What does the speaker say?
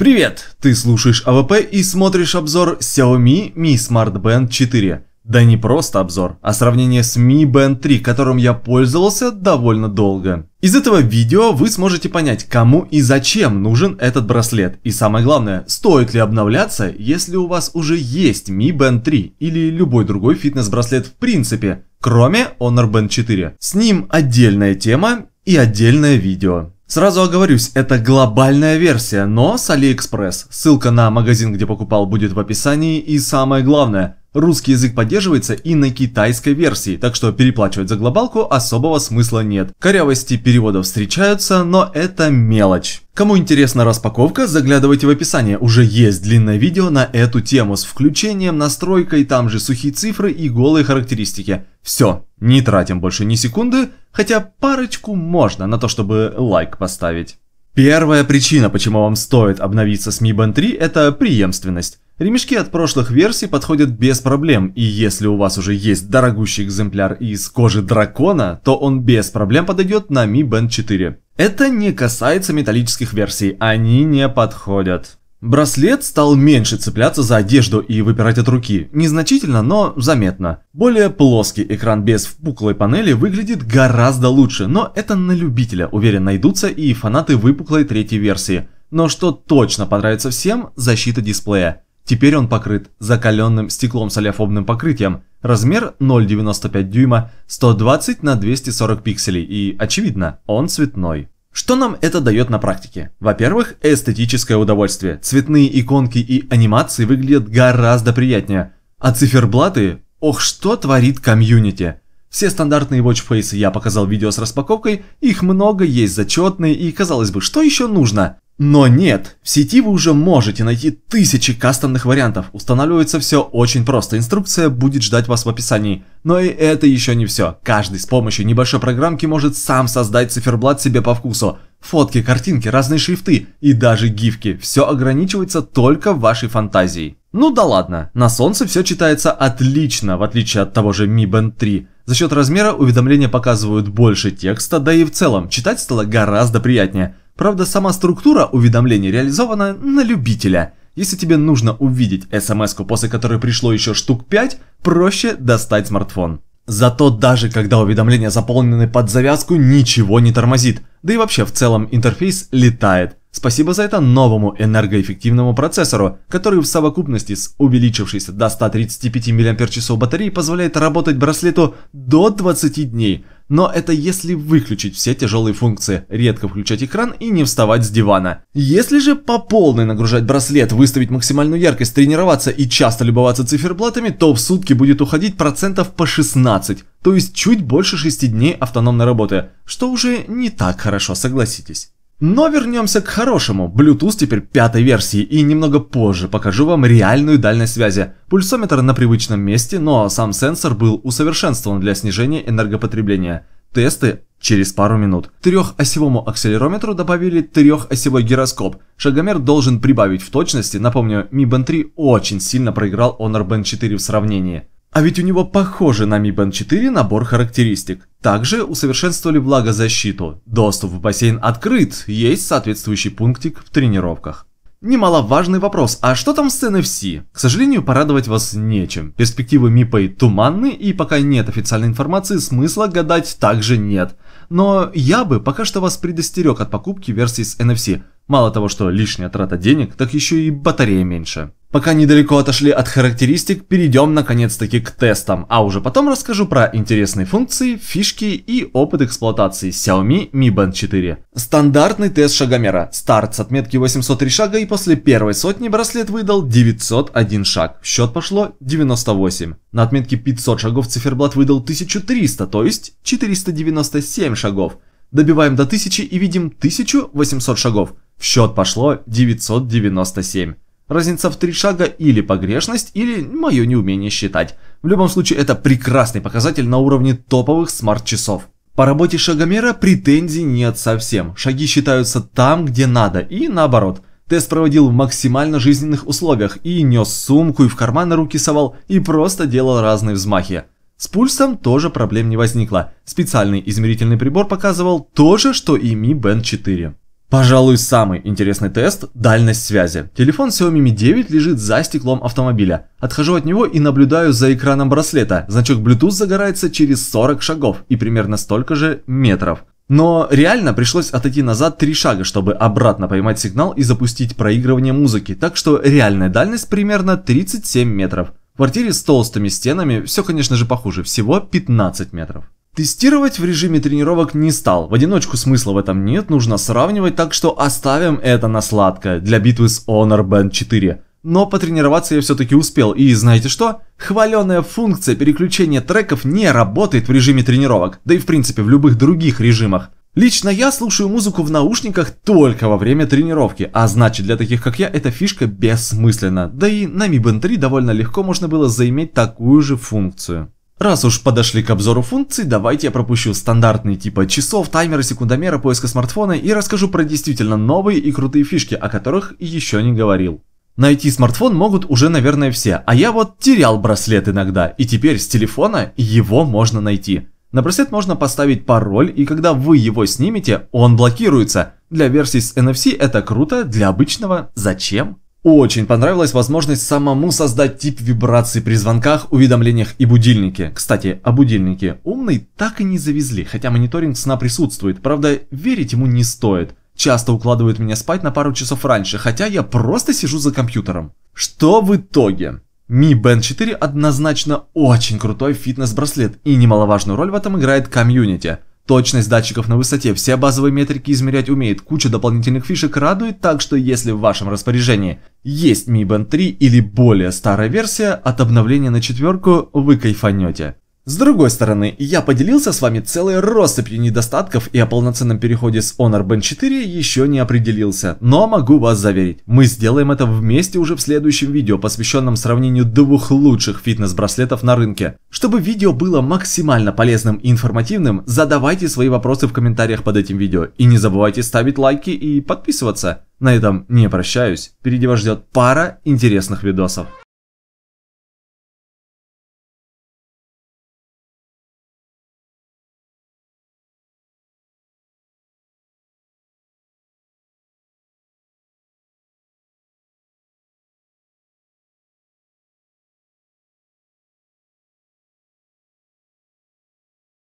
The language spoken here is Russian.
Привет! Ты слушаешь АВП и смотришь обзор Xiaomi Mi Smart Band 4. Да не просто обзор, а сравнение с Mi Band 3, которым я пользовался довольно долго. Из этого видео вы сможете понять, кому и зачем нужен этот браслет. И самое главное, стоит ли обновляться, если у вас уже есть Mi Band 3 или любой другой фитнес-браслет в принципе, кроме Honor Band 4. С ним отдельная тема и отдельное видео. Сразу оговорюсь, это глобальная версия, но с AliExpress. Ссылка на магазин, где покупал, будет в описании. И самое главное, Русский язык поддерживается и на китайской версии, так что переплачивать за глобалку особого смысла нет. Корявости переводов встречаются, но это мелочь. Кому интересна распаковка, заглядывайте в описание, уже есть длинное видео на эту тему с включением, настройкой, там же сухие цифры и голые характеристики. Все, не тратим больше ни секунды, хотя парочку можно на то, чтобы лайк поставить. Первая причина, почему вам стоит обновиться с Mi Band 3 это преемственность. Ремешки от прошлых версий подходят без проблем, и если у вас уже есть дорогущий экземпляр из кожи дракона, то он без проблем подойдет на Mi Band 4. Это не касается металлических версий, они не подходят. Браслет стал меньше цепляться за одежду и выпирать от руки. Незначительно, но заметно. Более плоский экран без впуклой панели выглядит гораздо лучше, но это на любителя, уверен, найдутся и фанаты выпуклой третьей версии. Но что точно понравится всем – защита дисплея. Теперь он покрыт закаленным стеклом с олеофобным покрытием, размер 0,95 дюйма, 120 на 240 пикселей и, очевидно, он цветной. Что нам это дает на практике? Во-первых, эстетическое удовольствие. Цветные иконки и анимации выглядят гораздо приятнее. А циферблаты? Ох, что творит комьюнити! Все стандартные watchface я показал видео с распаковкой, их много, есть зачетные и, казалось бы, что еще нужно? Но нет, в сети вы уже можете найти тысячи кастомных вариантов, устанавливается все очень просто, инструкция будет ждать вас в описании. Но и это еще не все, каждый с помощью небольшой программки может сам создать циферблат себе по вкусу. Фотки, картинки, разные шрифты и даже гифки, все ограничивается только вашей фантазией. Ну да ладно, на солнце все читается отлично, в отличие от того же Mi Band 3. За счет размера уведомления показывают больше текста, да и в целом читать стало гораздо приятнее. Правда, сама структура уведомлений реализована на любителя. Если тебе нужно увидеть смс после которой пришло еще штук 5, проще достать смартфон. Зато даже когда уведомления заполнены под завязку, ничего не тормозит. Да и вообще в целом интерфейс летает. Спасибо за это новому энергоэффективному процессору, который в совокупности с увеличившейся до 135 мАч батареей позволяет работать браслету до 20 дней – но это если выключить все тяжелые функции, редко включать экран и не вставать с дивана. Если же по полной нагружать браслет, выставить максимальную яркость, тренироваться и часто любоваться циферблатами, то в сутки будет уходить процентов по 16, то есть чуть больше 6 дней автономной работы, что уже не так хорошо, согласитесь. Но вернемся к хорошему. Bluetooth теперь пятой версии, и немного позже покажу вам реальную дальность связи. Пульсометр на привычном месте, но сам сенсор был усовершенствован для снижения энергопотребления. Тесты через пару минут. Трехосевому акселерометру добавили трехосевой гироскоп. Шагомер должен прибавить в точности, напомню, Mi Band 3 очень сильно проиграл Honor Band 4 в сравнении. А ведь у него похоже на Mi Band 4 набор характеристик. Также усовершенствовали влагозащиту. Доступ в бассейн открыт, есть соответствующий пунктик в тренировках. Немаловажный вопрос, а что там с NFC? К сожалению, порадовать вас нечем. Перспективы Мипой туманны, и пока нет официальной информации, смысла гадать также нет. Но я бы пока что вас предостерег от покупки версии с NFC. Мало того, что лишняя трата денег, так еще и батарея меньше. Пока недалеко отошли от характеристик, перейдем наконец-таки к тестам, а уже потом расскажу про интересные функции, фишки и опыт эксплуатации Xiaomi Mi Band 4. Стандартный тест шагомера. Старт с отметки 803 шага и после первой сотни браслет выдал 901 шаг. В счет пошло 98. На отметке 500 шагов циферблат выдал 1300, то есть 497 шагов. Добиваем до 1000 и видим 1800 шагов. В счет пошло 997. Разница в три шага или погрешность, или мое неумение считать. В любом случае, это прекрасный показатель на уровне топовых смарт-часов. По работе шагомера претензий нет совсем. Шаги считаются там, где надо, и наоборот. Тест проводил в максимально жизненных условиях, и нес сумку, и в карманы руки совал, и просто делал разные взмахи. С пульсом тоже проблем не возникло. Специальный измерительный прибор показывал то же, что и Mi Band 4. Пожалуй, самый интересный тест – дальность связи. Телефон Xiaomi Mi 9 лежит за стеклом автомобиля. Отхожу от него и наблюдаю за экраном браслета. Значок Bluetooth загорается через 40 шагов и примерно столько же метров. Но реально пришлось отойти назад 3 шага, чтобы обратно поймать сигнал и запустить проигрывание музыки, так что реальная дальность примерно 37 метров. В квартире с толстыми стенами все, конечно же, похуже, всего 15 метров. Тестировать в режиме тренировок не стал, в одиночку смысла в этом нет, нужно сравнивать, так что оставим это на сладкое для битвы с Honor Band 4. Но потренироваться я все-таки успел, и знаете что? Хваленая функция переключения треков не работает в режиме тренировок, да и в принципе в любых других режимах. Лично я слушаю музыку в наушниках только во время тренировки, а значит для таких как я эта фишка бессмысленна, да и на Mi Band 3 довольно легко можно было заиметь такую же функцию. Раз уж подошли к обзору функций, давайте я пропущу стандартные типа часов, таймера, секундомера, поиска смартфона и расскажу про действительно новые и крутые фишки, о которых еще не говорил. Найти смартфон могут уже, наверное, все, а я вот терял браслет иногда, и теперь с телефона его можно найти. На браслет можно поставить пароль, и когда вы его снимете, он блокируется. Для версий с NFC это круто, для обычного зачем? Очень понравилась возможность самому создать тип вибраций при звонках, уведомлениях и будильнике. Кстати, о будильнике. Умный так и не завезли, хотя мониторинг сна присутствует. Правда, верить ему не стоит. Часто укладывают меня спать на пару часов раньше, хотя я просто сижу за компьютером. Что в итоге? Mi Band 4 однозначно очень крутой фитнес-браслет, и немаловажную роль в этом играет комьюнити – Точность датчиков на высоте, все базовые метрики измерять умеет, куча дополнительных фишек радует, так что если в вашем распоряжении есть Mi Band 3 или более старая версия, от обновления на четверку вы кайфанете. С другой стороны, я поделился с вами целой россыпью недостатков и о полноценном переходе с Honor Band 4 еще не определился, но могу вас заверить, мы сделаем это вместе уже в следующем видео, посвященном сравнению двух лучших фитнес-браслетов на рынке. Чтобы видео было максимально полезным и информативным, задавайте свои вопросы в комментариях под этим видео и не забывайте ставить лайки и подписываться. На этом не прощаюсь, впереди вас ждет пара интересных видосов.